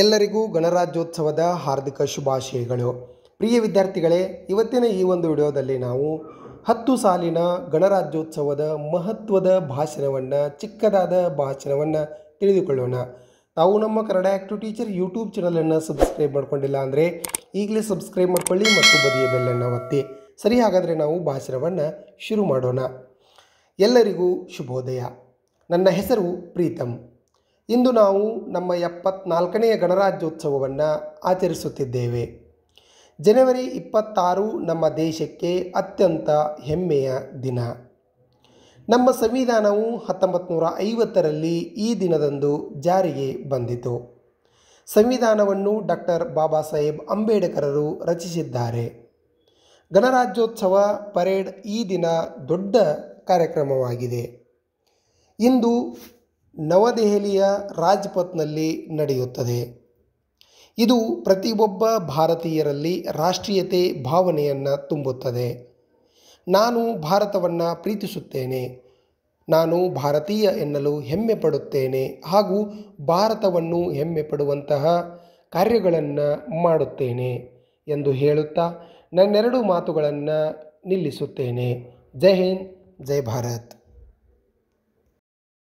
ಎಲ್ಲರಿಗೂ ಗಣರಾಜ್ಯೋತ್ಸವದ ಹಾರ್ದಿಕ ಶುಭಾಶಯಗಳು ಪ್ರಿಯ ವಿದ್ಯಾರ್ಥಿಗಳೇ ಇವತ್ತಿನ ಈ ಒಂದು ವಿಡಿಯೋದಲ್ಲಿ ನಾವು ಹತ್ತು ಸಾಲಿನ ಗಣರಾಜ್ಯೋತ್ಸವದ ಮಹತ್ವದ ಭಾಷಣವನ್ನು ಚಿಕ್ಕದಾದ ಭಾಷಣವನ್ನು ತಿಳಿದುಕೊಳ್ಳೋಣ ತಾವು ನಮ್ಮ ಕನ್ನಡ ಆ್ಯಕ್ಟಿವ್ ಟೀಚರ್ ಯೂಟ್ಯೂಬ್ ಚಾನಲನ್ನು ಸಬ್ಸ್ಕ್ರೈಬ್ ಮಾಡಿಕೊಂಡಿಲ್ಲ ಅಂದರೆ ಈಗಲೇ ಸಬ್ಸ್ಕ್ರೈಬ್ ಮಾಡಿಕೊಳ್ಳಿ ಮತ್ತು ಬದಿಯ ಬೆಲ್ಲನ್ನು ಒತ್ತಿ ಸರಿ ಹಾಗಾದರೆ ನಾವು ಭಾಷಣವನ್ನು ಶುರು ಮಾಡೋಣ ಎಲ್ಲರಿಗೂ ಶುಭೋದಯ ನನ್ನ ಹೆಸರು ಪ್ರೀತಮ್ ಇಂದು ನಾವು ನಮ್ಮ ಎಪ್ಪತ್ನಾಲ್ಕನೆಯ ಗಣರಾಜ್ಯೋತ್ಸವವನ್ನು ಆಚರಿಸುತ್ತಿದ್ದೇವೆ ಜನವರಿ ಇಪ್ಪತ್ತಾರು ನಮ್ಮ ದೇಶಕ್ಕೆ ಅತ್ಯಂತ ಹೆಮ್ಮೆಯ ದಿನ ನಮ್ಮ ಸಂವಿಧಾನವು ಹತ್ತೊಂಬತ್ತು ನೂರ ಐವತ್ತರಲ್ಲಿ ಈ ದಿನದಂದು ಜಾರಿಗೆ ಬಂದಿತು ಸಂವಿಧಾನವನ್ನು ಡಾಕ್ಟರ್ ಬಾಬಾ ಸಾಹೇಬ್ ಅಂಬೇಡ್ಕರರು ರಚಿಸಿದ್ದಾರೆ ಗಣರಾಜ್ಯೋತ್ಸವ ಪರೇಡ್ ಈ ದಿನ ದೊಡ್ಡ ಕಾರ್ಯಕ್ರಮವಾಗಿದೆ ಇಂದು ನವದೆಹಲಿಯ ರಾಜ್ಪಥ್ನಲ್ಲಿ ನಡೆಯುತ್ತದೆ ಇದು ಪ್ರತಿಯೊಬ್ಬ ಭಾರತೀಯರಲ್ಲಿ ರಾಷ್ಟ್ರೀಯತೆ ಭಾವನೆಯನ್ನು ತುಂಬುತ್ತದೆ ನಾನು ಭಾರತವನ್ನು ಪ್ರೀತಿಸುತ್ತೇನೆ ನಾನು ಭಾರತೀಯ ಎನ್ನಲು ಹೆಮ್ಮೆ ಪಡುತ್ತೇನೆ ಹಾಗೂ ಭಾರತವನ್ನು ಹೆಮ್ಮೆ ಪಡುವಂತಹ ಕಾರ್ಯಗಳನ್ನು ಮಾಡುತ್ತೇನೆ ಎಂದು ಹೇಳುತ್ತಾ ನನ್ನೆರಡು ಮಾತುಗಳನ್ನು ನಿಲ್ಲಿಸುತ್ತೇನೆ ಜೈ ಹಿಂದ್ ಜೈ ಭಾರತ್